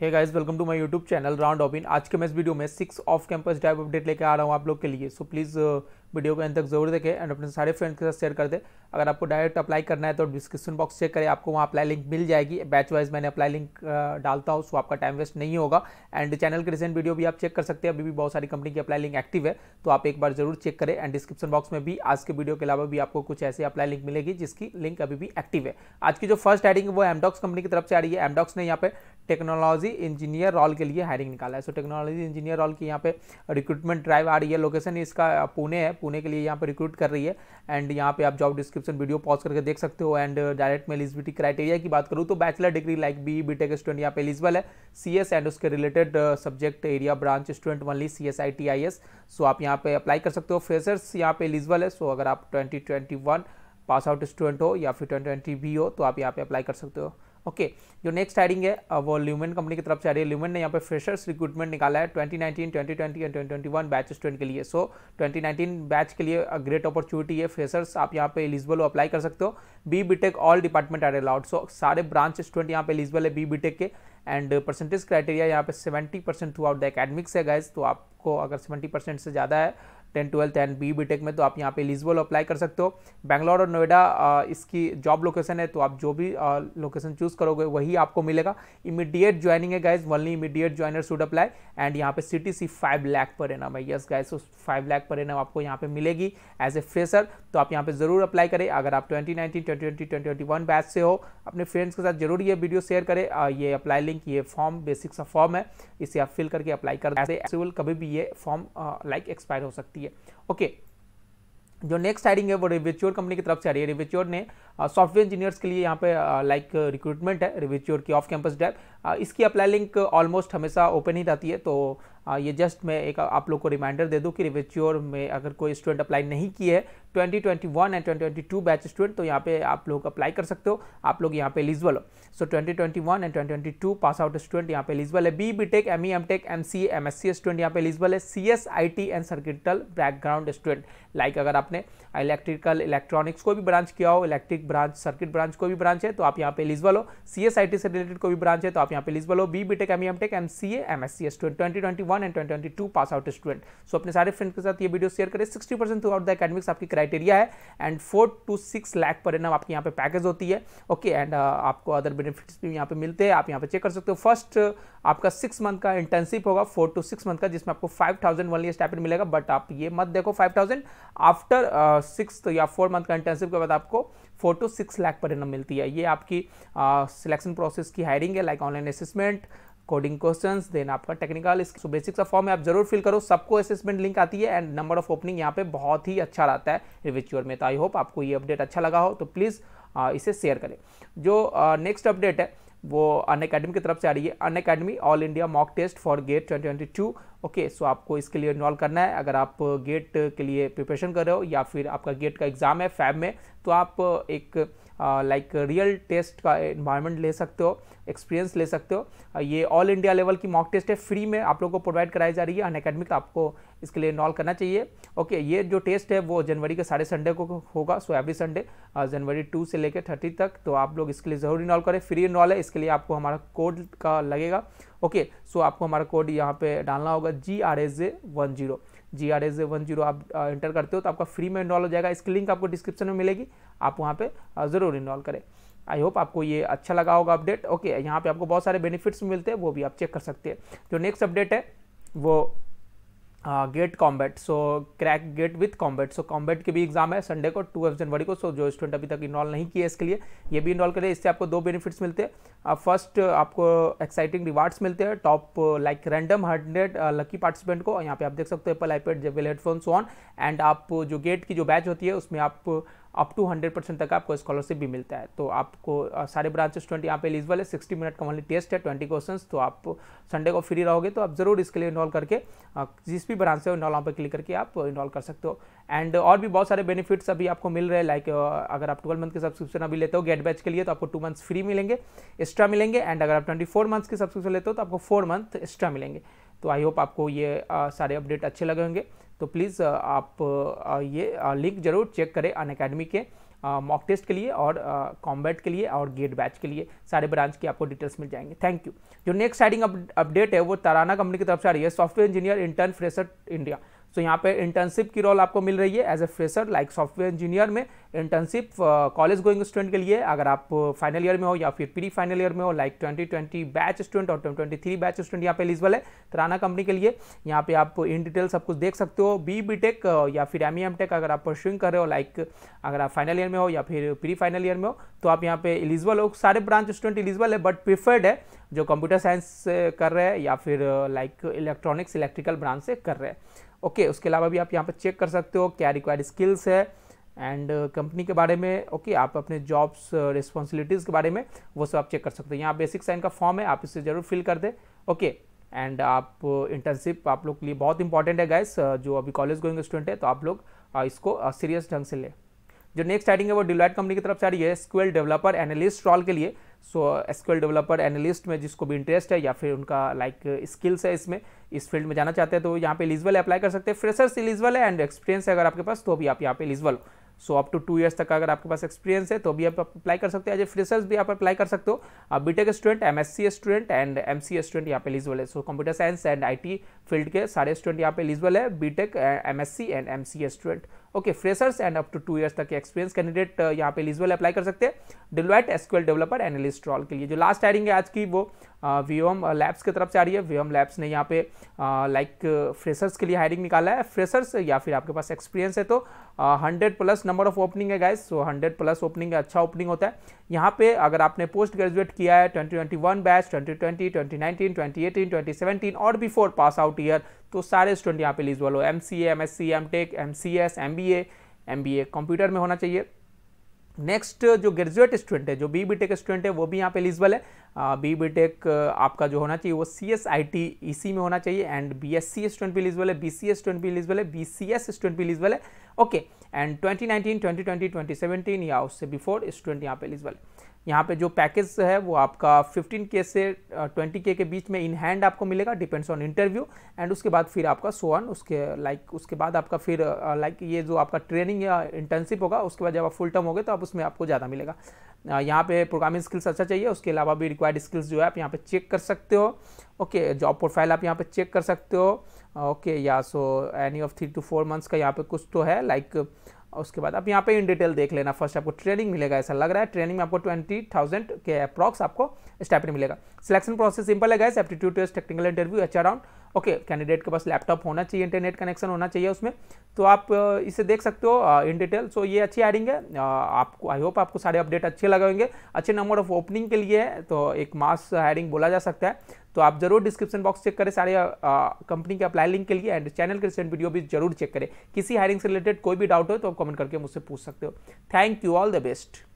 hey guys welcome to my YouTube channel round robin आज के मैं इस वीडियो में six off campus drive update लेके आ रहा हूँ आप लोग के लिए so so, please video uh, को अंत तक जरूर देखें एंड अपने सारे फ्रेंड्स के साथ शेयर कर दें अगर आपको डायरेक्ट अप्लाई करना है तो डिस्क्रिप्शन बॉक्स चेक करें आपको वहाँ अप्लाई लिंक मिल जाएगी बैच वाइज मैंने अप्लाई लिंक uh, डालता हूँ सो आपका टाइम वेस्ट नहीं होगा एंड चैनल के रिसेंट वीडियो भी आप चेक कर सकते हैं अभी भी बहुत सारी कंपनी की अप्लाई लिंक एक्टिव है तो आप एक बार जरूर चेक करें एंड डिस्क्रिप्शन बॉक्स में भी आज के वीडियो के अलावा भी आपको कुछ ऐसे अप्लाई लिंक मिलेगी जिसकी लिंक अभी भी एक्टिव है आज की जो फर्स्ट एडिंग है वो एमडॉक्स कंपनी की तरफ से आ रही है एमडॉक्स ने यहाँ पे टेक्नोलॉजी टेक्नोलॉजी इंजीनियर रोल के लिए हायरिंग निकाला है सो टेक्नोलॉजी इंजीनियर रोल की यहाँ पे रिक्रूटमेंट ड्राइव आ रही है लोकेशन इसका पुणे है पुणे के लिए यहाँ पे रिक्रूट कर रही है एंड यहाँ पे आप जॉब डिस्क्रिप्शन वीडियो पॉज करके देख सकते हो एंड डायरेक्ट में एलिजिबिलिटी क्राइटेरिया की बात करूँ तो bachelor degree like B B tech student यहाँ पे एलिजिबल है सी एस एंड उसके related subject area branch student only C S I T I S so आप यहाँ पे अप्लाई कर सकते हो फ्रेशर्स यहाँ पे एलिजिबल है सो अगर आप twenty twenty one pass out student हो या फिर ट्वेंटी ट्वेंटी बी हो तो आप यहाँ पे अप्लाई कर सकते हो ओके जो नेक्स्ट हायरिंग है uh, वो ल्यूमेन कंपनी की तरफ से आ रही है ल्यूमेन ने यहाँ पे फ्रेशर्स रिक्रूटमेंट निकाला है 2019, 2020 एंड ट्वेंटी बैच स्टूडेंट के लिए सो so, 2019 बैच के लिए ग्रेट अपॉर्चुनिटी है फ्रेशर्स आप यहाँ पे एलिजिबल हो अप्लाई कर सकते हो B BTech all department are allowed so सारे ब्रांच स्टूडेंट यहाँ पे एलिजिबल है बी बीटेक के एंड परसेंटेज क्राइटेरिया यहाँ पे seventy percent throughout the academics है गाइज तो आपको अगर सेवेंटी परसेंट से ज़्यादा है ten twelfth and B B tech में तो आप यहाँ पे एलिजिबल अप्लाई कर सकते हो बैंगलोर और नोएडा इसकी जॉब लोकेशन है तो आप जो भी लोकेशन चूज़ करोगे वही आपको मिलेगा इमीडिएट ज्वाइनिंग है guys only immediate joiner should apply and यहाँ पे C T C five lakh per annum है yes guys five lakh per annum आपको यहाँ पे मिलेगी एज ए फ्रेशर तो आप यहाँ पे ज़रूर अप्लाई करें अगर आप twenty nineteen twenty twenty twenty twenty one batch से हो अपने फ्रेंड्स के साथ जरूर ये वीडियो शेयर करें ये अप्लाई लिंक ये फॉर्म बेसिक सा फॉर्म है इसे आप फिल करके अप्लाई कर सकते कभी भी ये फॉर्म लाइक एक्सपायर हो सकती है रही है ओके जो नेक्स्ट हायरिंग है वो रिविच्योर कंपनी की तरफ से आ रही है रिविच्योर ने सॉफ्टवेयर इंजीनियर्स के लिए यहाँ पे लाइक रिक्रूटमेंट है रिविच्योर की ऑफ कैंपस ड्राइव इसकी अप्लाई लिंक ऑलमोस्ट हमेशा ओपन ही रहती है तो ये जस्ट मैं एक आप लोग को रिमाइंडर दे दूँ कि रिवेच्योर में अगर कोई स्टूडेंट अप्लाई नहीं किए है 2021 एंड 2022 बैच स्टूडेंट तो यहाँ पे आप लोग अप्लाई कर सकते हो आप लोग यहाँ पे एलिजिबल हो so twenty 2021 and 2022 pass out student यहाँ पे एलिजिबल है B B tech M E M tech M C M S C student यहाँ पे एलिजिबल है C S I T and circuital background student like अगर आपने electrical electronics को भी ब्रांच किया हो इलेक्ट्रिक ब्रांच सर्किट ब्रांच को भी ब्रांच है तो आप यहाँ पे एलिजिबल हो सी एस आई टी से रिलेटेड कोई भी ब्रांच है तो आप यहाँ पे एलिजिबल हो B B tech M E M tech M C M S C student twenty twenty one 2021 and 2022 pass out student so अपने सारे फ्रेंड के साथ ये वीडियो शेयर करें 60% percent throughout the academics आपकी क्राइटेरिया है and four to six lakh per एन आपकी यहाँ पे पैकेज होती है ओके okay, एंड uh, आपको अदर बेनिफिट्स भी यहाँ पे मिलते हैं आप यहाँ पे चेक कर सकते हो फर्स्ट uh, आपका सिक्स मंथ का इंटर्नशिप होगा फोर टू सिक्स मंथ का जिसमें आपको five thousand one year stipend मिलेगा बट आप ये मत देखो फाइव थाउजेंड आफ्टर सिक्स या फोर मंथ का इंटर्नशिप के बाद आपको four to six lakh per annum मिलती है ये आपकी सिलेक्शन uh, प्रोसेस की हायरिंग है like online assessment coding question then आपका टेक्निकल सो बेसिक सा फॉर्म है आप जरूर फिल करो सबको असेसमेंट लिंक आती है एंड नंबर ऑफ ओपनिंग यहाँ पे बहुत ही अच्छा रहता है रिविच्योर में तो आई होप आपको ये अपडेट अच्छा लगा हो तो प्लीज़ इसे शेयर करें जो नेक्स्ट अपडेट है वो अन अकेडमी की तरफ से आ रही है Unacademy all India mock test for GATE 2022 okay so आपको इसके लिए इन्वॉल्व करना है अगर आप गेट के लिए प्रिपरेशन कर रहे हो या फिर आपका गेट का एग्ज़ाम है फैब में तो आप एक लाइक रियल टेस्ट का इन्वायरमेंट ले सकते हो एक्सपीरियंस ले सकते हो ये ऑल इंडिया लेवल की मॉक टेस्ट है फ्री में आप लोग को प्रोवाइड कराई जा रही है अन अकेडमी का आपको इसके लिए इन्वॉल्व करना चाहिए ओके ये जो टेस्ट है वो जनवरी के साढ़े संडे को होगा so every Sunday January two से लेकर थर्टी तक तो आप लोग इसके लिए ज़रूर इन्वॉल्व करें फ्री इन्वॉल्व है इसके लिए आपको हमारा कोड का लगेगा ओके सो आपको हमारा कोड यहाँ पे डालना होगा G R S J one zero G R S J one zero आप इंटर करते हो तो आपका फ्री में इन्वॉल्व हो जाएगा इसकी लिंक आपको डिस्क्रिप्शन में मिलेगी आप वहाँ पे ज़रूर इन्वॉल्व करें आई होप आपको ये अच्छा लगा होगा अपडेट ओके यहाँ पे आपको बहुत सारे बेनिफिट्स मिलते हैं वो भी आप चेक कर सकते हैं जो नेक्स्ट अपडेट है वो GATE combat so crack GATE with combat so combat की भी एग्जाम है संडे को ट्वेल्थ जनवरी को सो so जो स्टूडेंट अभी तक इन्वॉल्व नहीं किया इसके लिए ये भी इनरोल करें इससे आपको दो बेनिफिट्स मिलते हैं फर्स्ट आपको एक्साइटिंग रिवार्ड्स मिलते हैं top like random hundred lucky participant को यहाँ पे आप देख सकते हो Apple iPad JBL headphone so on and आप जो गेट की जो बैच होती है उसमें आप अप टू हंड्रेड परसेंट तक आपको स्कॉलरशिप भी मिलता है तो आपको सारे ब्रांचेस ट्वेंटी यहाँ पे एलिजिबल है सिक्सटी मिनट का ओनली टेस्ट है ट्वेंटी क्वेश्चन तो आप संडे को फ्री रहोगे तो आप जरूर इसके लिए इन्वॉल्व करके जिस भी ब्रांच से इनॉल वहाँ पर क्लिक करके आप इनॉल कर सकते हो एंड और भी बहुत सारे बेनिफिट्स अभी आपको मिल रहे हैं लाइक अगर आप ट्वेल्व मंथ के सब्सक्रिप्शन अभी लेते हो गेट बैच के लिए तो आपको टू मंथ्स फ्री मिलेंगे एक्स्ट्रा मिलेंगे एंड अगर आप ट्वेंटी फोर मंथ्स के सब्सक्रिप्शन लेते हो तो आपको फोर मंथ एक्स्ट्रा मिलेंगे तो आई होप आपको ये सारे अपडेट अच्छे लगे होंगे तो प्लीज़ uh, आप uh, uh, ये लिंक जरूर चेक करें अन अकेडमी के मॉक टेस्ट के लिए और कॉम्बैट के लिए और गेट बैच के लिए सारे ब्रांच की आपको डिटेल्स मिल जाएंगे थैंक यू जो नेक्स्ट साइडिंग अपडेट है वो ताराना कंपनी की तरफ से आ रही है software engineer intern fresher India so तो यहाँ पे इंटर्नशिप की रोल आपको मिल रही है as a fresher like software engineer में इंटर्नशिप कॉलेज गोइंग स्टूडेंट के लिए अगर आप फाइनल ईयर में हो या फिर प्री फाइनल ईयर में हो like twenty twenty batch student और ट्वेंटी थ्री बैच स्टूडेंट यहाँ पे एलिजिबल है तराना कंपनी के लिए यहाँ पे आप इन डिटेल सब कुछ देख सकते हो बी बी टेक या फिर एम ई एम टेक अगर आप परस्यूइंग कर रहे हो लाइक अगर आप फाइनल ईयर में हो या फिर प्री फाइनल ईयर में हो तो आप यहाँ पे एलिजिबल हो सारे ब्रांच स्टूडेंट एलिजिबल है बट प्रिफर्ड है जो कंप्यूटर साइंस कर रहे हैं या फिर लाइक इलेक्ट्रॉनिक्स इलेक्ट्रिकल ब्रांच से कर रहे हैं ओके okay, उसके अलावा भी आप यहाँ पर चेक कर सकते हो क्या रिक्वायर्ड स्किल्स है एंड कंपनी uh, के बारे में ओके okay, आप अपने जॉब्स रिस्पॉन्सिबिलिटीज़ uh, के बारे में वो सब आप चेक कर सकते हो यहाँ बेसिक साइन का फॉर्म है आप इसे ज़रूर फिल कर दें ओके okay, एंड आप इंटर्नशिप uh, आप लोग के लिए बहुत इंपॉर्टेंट है गाइस uh, जो अभी कॉलेज गोइंग स्टूडेंट है तो आप लोग uh, इसको सीरियस uh, ढंग से लें जो नेक्स्ट हायरिंग है वो डिलॉइट कंपनी की तरफ से आ रही है स्क्वेल डेवलपर एनालिस्ट रॉल के लिए सो एसक्यूएल डेवलपर एनालिस्ट में जिसको भी इंटरेस्ट है या फिर उनका लाइक like, स्किल्स है इसमें इस फील्ड में जाना चाहते हैं तो यहाँ पे इलिजिबल अप्लाई कर सकते हैं फ्रेशर्स इलिजिबल है एंड एक्सपीरियंस है अगर आपके पास तो भी आप यहाँ पे इलिजिबल हो so up to two years तक अगर आपके पास एक्सपीरियंस है तो भी आप अप्लाई कर सकते हैं एज ए फ्रेशर्स भी आप अप्लाई कर सकते हो आप BTech student M S C student and M C student यहाँ पे इलिजिबल है so computer science and I T field के सारे स्टूडेंट यहाँ पे इलिजिबल है BTech M S C and M C student okay freshers and up to two years तक experience candidate uh, यहाँ पे एलिजिबल अप्लाई कर सकते हैं Deloitte SQL developer analyst role के लिए जो लास्ट हायरिंग है आज की वो वीओम uh, लैब्स uh, की तरफ से आ रही है वीओम लैब्स ने यहाँ पे लाइक फ्रेशर्स के लिए हायरिंग निकाला है फ्रेशर्स या फिर आपके पास एक्सपीरियंस है तो hundred plus number of opening है guys so hundred plus opening है अच्छा ओपनिंग होता है यहाँ पे अगर आपने पोस्ट ग्रेजुएट किया है twenty twenty one batch twenty twenty twenty nineteen twenty eighteen twenty seventeen और बिफोर पास आउट ईयर तो सारे स्टूडेंट यहाँ पे एलिजिबल हो M C M S C M tech M C S M B A M B A computer में होना चाहिए next जो ग्रेजुएट स्टूडेंट है जो बी बी टेक स्टूडेंट है वो भी यहाँ पे एलिजिबल है बी बी टेक आपका जो होना चाहिए वो सी एस आई टी ई सी में होना चाहिए and B S C student भी एलिजिबल है बी सी एस स्टूडेंट भी एलिजिबल है बी सी एस स्टूडेंट भी एलिजिबल है okay and twenty nineteen twenty twenty twenty seventeen या उससे बिफोर स्टूडेंट यहाँ पे एलिजिबल है यहाँ पे जो पैकेज है वो आपका के से 20 के के बीच में इन हैंड आपको मिलेगा डिपेंड्स ऑन इंटरव्यू एंड उसके बाद फिर आपका सो ऑन उसके लाइक like, उसके बाद आपका फिर लाइक like, ये जो आपका ट्रेनिंग या इंटर्नशिप होगा उसके बाद जब आप फुल टर्म हो तो आप उसमें आपको ज़्यादा मिलेगा यहाँ पे प्रोग्रामिंग स्किल्स अच्छा चाहिए उसके अलावा भी रिक्वायर्ड स्किल्स जो है आप यहाँ पे चेक कर सकते हो ओके जॉब प्रोफाइल आप यहाँ पे चेक कर सकते हो ओके या so any of three to four months का यहाँ पर कुछ तो है लाइक like, उसके बाद आप यहाँ पे इन डिटेल देख लेना फर्स्ट आपको ट्रेनिंग मिलेगा ऐसा लग रहा है ट्रेनिंग में आपको ट्वेंटी थाउजेंड के अप्रॉक्स आपको स्टेपनी मिलेगा सिलेक्शन प्रोसेस सिंपल है guys aptitude test technical interview H round okay okay, candidate के पास लैपटॉप होना चाहिए इंटरनेट कनेक्शन होना चाहिए उसमें तो आप इसे देख सकते हो इन डिटेल सो ये अच्छी एडिंग है आपको आई होप आपको सारे अपडेट अच्छे लगे होंगे अच्छे नंबर ऑफ ओपनिंग के लिए है तो एक मास हायरिंग बोला जा सकता है तो आप जरूर डिस्क्रिप्शन बॉक्स चेक करें सारे कंपनी के अप्लाई लिंक के लिए एंड चैनल के रिसेंट वीडियो भी जरूर चेक करें किसी हायरिंग से रिलेटेड कोई भी डाउट हो तो आप कमेंट करके मुझसे पूछ सकते हो thank you all the best